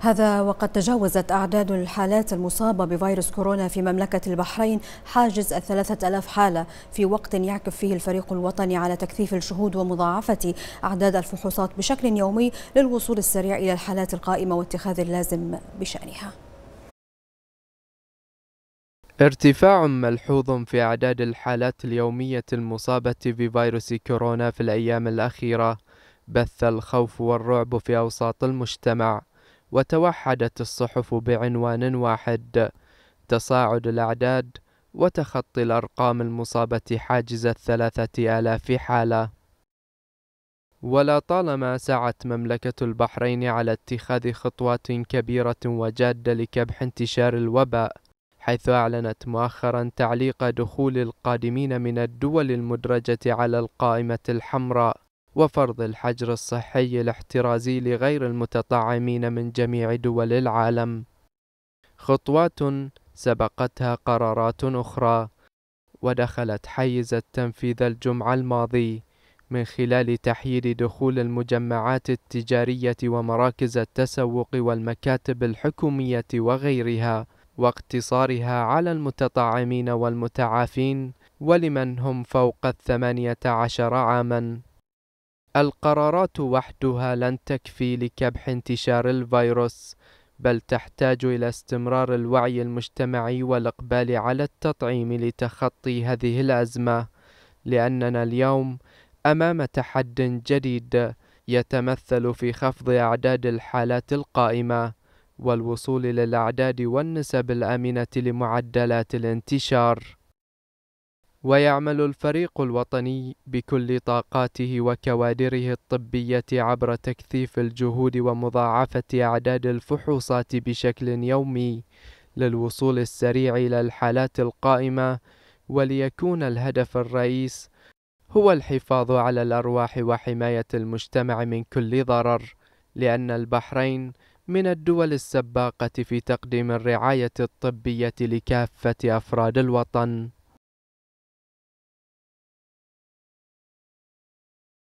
هذا وقد تجاوزت أعداد الحالات المصابة بفيروس كورونا في مملكة البحرين حاجز الثلاثة ألاف حالة في وقت يعكف فيه الفريق الوطني على تكثيف الشهود ومضاعفة أعداد الفحوصات بشكل يومي للوصول السريع إلى الحالات القائمة واتخاذ اللازم بشأنها ارتفاع ملحوظ في أعداد الحالات اليومية المصابة بفيروس كورونا في الأيام الأخيرة بث الخوف والرعب في أوساط المجتمع وتوحدت الصحف بعنوان واحد تصاعد الأعداد وتخطي الأرقام المصابة حاجز الثلاثة آلاف حالة ولا طالما سعت مملكة البحرين على اتخاذ خطوات كبيرة وجادة لكبح انتشار الوباء حيث أعلنت مؤخرا تعليق دخول القادمين من الدول المدرجة على القائمة الحمراء وفرض الحجر الصحي الاحترازي لغير المتطعمين من جميع دول العالم خطوات سبقتها قرارات أخرى ودخلت حيز التنفيذ الجمعة الماضي من خلال تحييد دخول المجمعات التجارية ومراكز التسوق والمكاتب الحكومية وغيرها واقتصارها على المتطعمين والمتعافين ولمن هم فوق الثمانية عشر عاماً القرارات وحدها لن تكفي لكبح انتشار الفيروس بل تحتاج إلى استمرار الوعي المجتمعي والإقبال على التطعيم لتخطي هذه الأزمة لأننا اليوم أمام تحد جديد يتمثل في خفض أعداد الحالات القائمة والوصول للأعداد والنسب الآمنة لمعدلات الانتشار ويعمل الفريق الوطني بكل طاقاته وكوادره الطبية عبر تكثيف الجهود ومضاعفة أعداد الفحوصات بشكل يومي للوصول السريع إلى الحالات القائمة وليكون الهدف الرئيس هو الحفاظ على الأرواح وحماية المجتمع من كل ضرر لأن البحرين من الدول السباقة في تقديم الرعاية الطبية لكافة أفراد الوطن